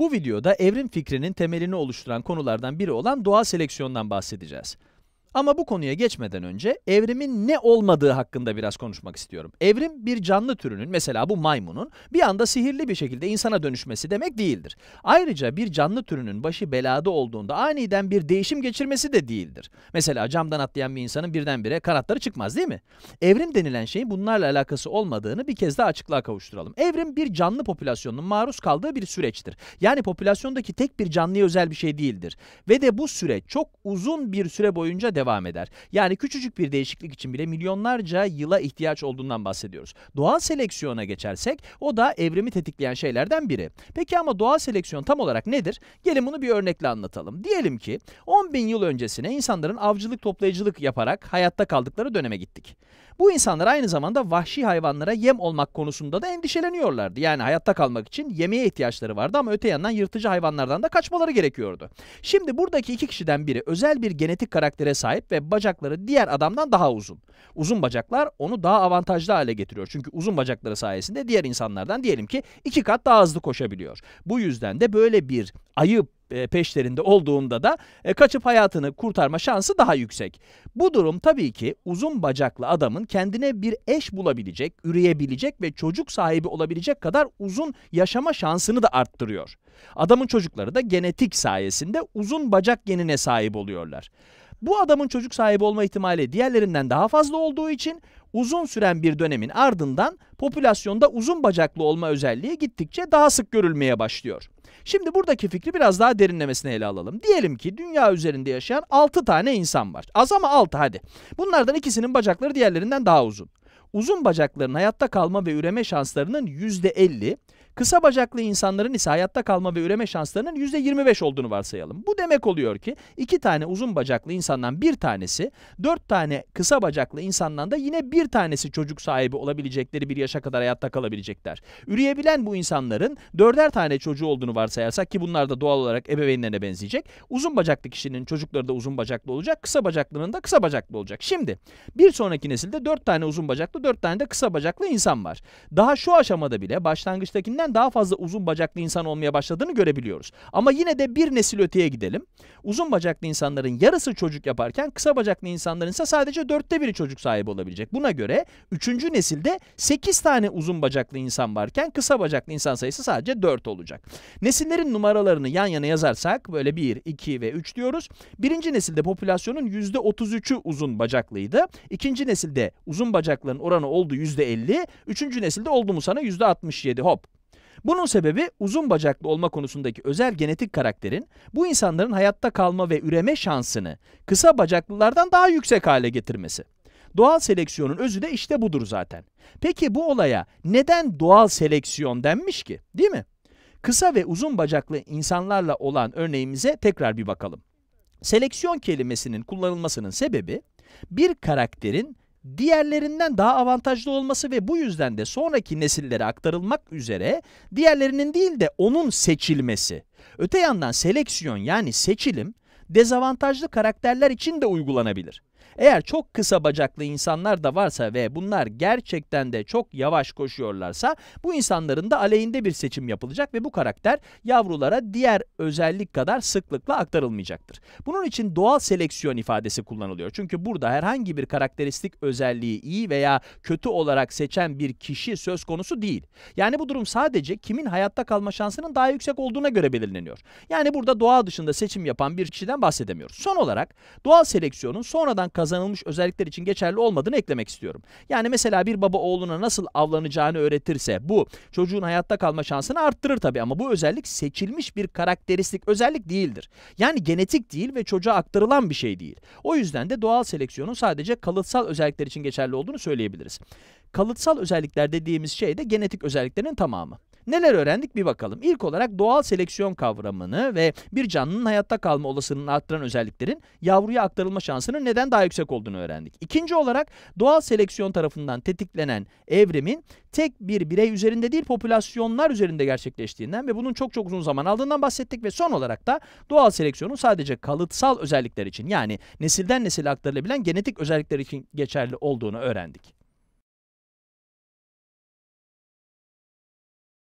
Bu videoda evrim fikrinin temelini oluşturan konulardan biri olan doğal seleksiyondan bahsedeceğiz. Ama bu konuya geçmeden önce evrimin ne olmadığı hakkında biraz konuşmak istiyorum. Evrim bir canlı türünün mesela bu maymunun bir anda sihirli bir şekilde insana dönüşmesi demek değildir. Ayrıca bir canlı türünün başı belada olduğunda aniden bir değişim geçirmesi de değildir. Mesela camdan atlayan bir insanın birdenbire kanatları çıkmaz değil mi? Evrim denilen şeyin bunlarla alakası olmadığını bir kez daha açıklığa kavuşturalım. Evrim bir canlı popülasyonun maruz kaldığı bir süreçtir. Yani popülasyondaki tek bir canlıya özel bir şey değildir. Ve de bu süreç çok uzun bir süre boyunca devam devam eder. Yani küçücük bir değişiklik için bile milyonlarca yıla ihtiyaç olduğundan bahsediyoruz. Doğal seleksiyona geçersek o da evrimi tetikleyen şeylerden biri. Peki ama doğal seleksiyon tam olarak nedir? Gelin bunu bir örnekle anlatalım. Diyelim ki 10 bin yıl öncesine insanların avcılık toplayıcılık yaparak hayatta kaldıkları döneme gittik. Bu insanlar aynı zamanda vahşi hayvanlara yem olmak konusunda da endişeleniyorlardı. Yani hayatta kalmak için yemeğe ihtiyaçları vardı ama öte yandan yırtıcı hayvanlardan da kaçmaları gerekiyordu. Şimdi buradaki iki kişiden biri özel bir genetik karaktere sahip ve bacakları diğer adamdan daha uzun. Uzun bacaklar onu daha avantajlı hale getiriyor. Çünkü uzun bacakları sayesinde diğer insanlardan diyelim ki iki kat daha hızlı koşabiliyor. Bu yüzden de böyle bir ayıp e, peşlerinde olduğunda da e, kaçıp hayatını kurtarma şansı daha yüksek. Bu durum tabii ki uzun bacaklı adamın kendine bir eş bulabilecek, üreyebilecek ve çocuk sahibi olabilecek kadar uzun yaşama şansını da arttırıyor. Adamın çocukları da genetik sayesinde uzun bacak genine sahip oluyorlar. Bu adamın çocuk sahibi olma ihtimali diğerlerinden daha fazla olduğu için uzun süren bir dönemin ardından popülasyonda uzun bacaklı olma özelliği gittikçe daha sık görülmeye başlıyor. Şimdi buradaki fikri biraz daha derinlemesine ele alalım. Diyelim ki dünya üzerinde yaşayan 6 tane insan var. Az ama 6 hadi. Bunlardan ikisinin bacakları diğerlerinden daha uzun. Uzun bacakların hayatta kalma ve üreme şanslarının %50, Kısa bacaklı insanların ise hayatta kalma ve üreme şanslarının %25 olduğunu varsayalım. Bu demek oluyor ki iki tane uzun bacaklı insandan bir tanesi, dört tane kısa bacaklı insandan da yine bir tanesi çocuk sahibi olabilecekleri bir yaşa kadar hayatta kalabilecekler. Üreyebilen bu insanların dörder tane çocuğu olduğunu varsayarsak ki bunlar da doğal olarak ebeveynlerine benzeyecek. Uzun bacaklı kişinin çocukları da uzun bacaklı olacak, kısa bacaklının da kısa bacaklı olacak. Şimdi bir sonraki nesilde dört tane uzun bacaklı, dört tane de kısa bacaklı insan var. Daha şu aşamada bile başlangıçtakinden itibaren daha fazla uzun bacaklı insan olmaya başladığını görebiliyoruz. Ama yine de bir nesil öteye gidelim. Uzun bacaklı insanların yarısı çocuk yaparken kısa bacaklı insanların ise sadece dörtte biri çocuk sahibi olabilecek. Buna göre üçüncü nesilde sekiz tane uzun bacaklı insan varken kısa bacaklı insan sayısı sadece dört olacak. Nesillerin numaralarını yan yana yazarsak böyle bir, iki ve üç diyoruz. Birinci nesilde popülasyonun yüzde otuz üçü uzun bacaklıydı. İkinci nesilde uzun bacakların oranı oldu yüzde elli. Üçüncü nesilde oldu mu sana yüzde altmış yedi hop bunun sebebi uzun bacaklı olma konusundaki özel genetik karakterin bu insanların hayatta kalma ve üreme şansını kısa bacaklılardan daha yüksek hale getirmesi. Doğal seleksiyonun özü de işte budur zaten. Peki bu olaya neden doğal seleksiyon denmiş ki? Değil mi? Kısa ve uzun bacaklı insanlarla olan örneğimize tekrar bir bakalım. Seleksiyon kelimesinin kullanılmasının sebebi bir karakterin diğerlerinden daha avantajlı olması ve bu yüzden de sonraki nesillere aktarılmak üzere diğerlerinin değil de onun seçilmesi. Öte yandan seleksiyon yani seçilim dezavantajlı karakterler için de uygulanabilir. Eğer çok kısa bacaklı insanlar da varsa ve bunlar gerçekten de çok yavaş koşuyorlarsa bu insanların da aleyhinde bir seçim yapılacak ve bu karakter yavrulara diğer özellik kadar sıklıkla aktarılmayacaktır. Bunun için doğal seleksiyon ifadesi kullanılıyor. Çünkü burada herhangi bir karakteristik özelliği iyi veya kötü olarak seçen bir kişi söz konusu değil. Yani bu durum sadece kimin hayatta kalma şansının daha yüksek olduğuna göre belirleniyor. Yani burada doğa dışında seçim yapan bir kişiden bahsedemiyoruz. Son olarak doğal seleksiyonun sonradan kazanılmış özellikler için geçerli olmadığını eklemek istiyorum. Yani mesela bir baba oğluna nasıl avlanacağını öğretirse bu çocuğun hayatta kalma şansını arttırır tabii ama bu özellik seçilmiş bir karakteristik özellik değildir. Yani genetik değil ve çocuğa aktarılan bir şey değil. O yüzden de doğal seleksiyonun sadece kalıtsal özellikler için geçerli olduğunu söyleyebiliriz. Kalıtsal özellikler dediğimiz şey de genetik özelliklerin tamamı. Neler öğrendik bir bakalım. İlk olarak doğal seleksiyon kavramını ve bir canlının hayatta kalma olasılığını arttıran özelliklerin yavruya aktarılma şansının neden daha yüksek olduğunu öğrendik. İkinci olarak doğal seleksiyon tarafından tetiklenen evrimin tek bir birey üzerinde değil popülasyonlar üzerinde gerçekleştiğinden ve bunun çok çok uzun zaman aldığından bahsettik ve son olarak da doğal seleksiyonun sadece kalıtsal özellikler için yani nesilden nesile aktarılabilen genetik özellikler için geçerli olduğunu öğrendik.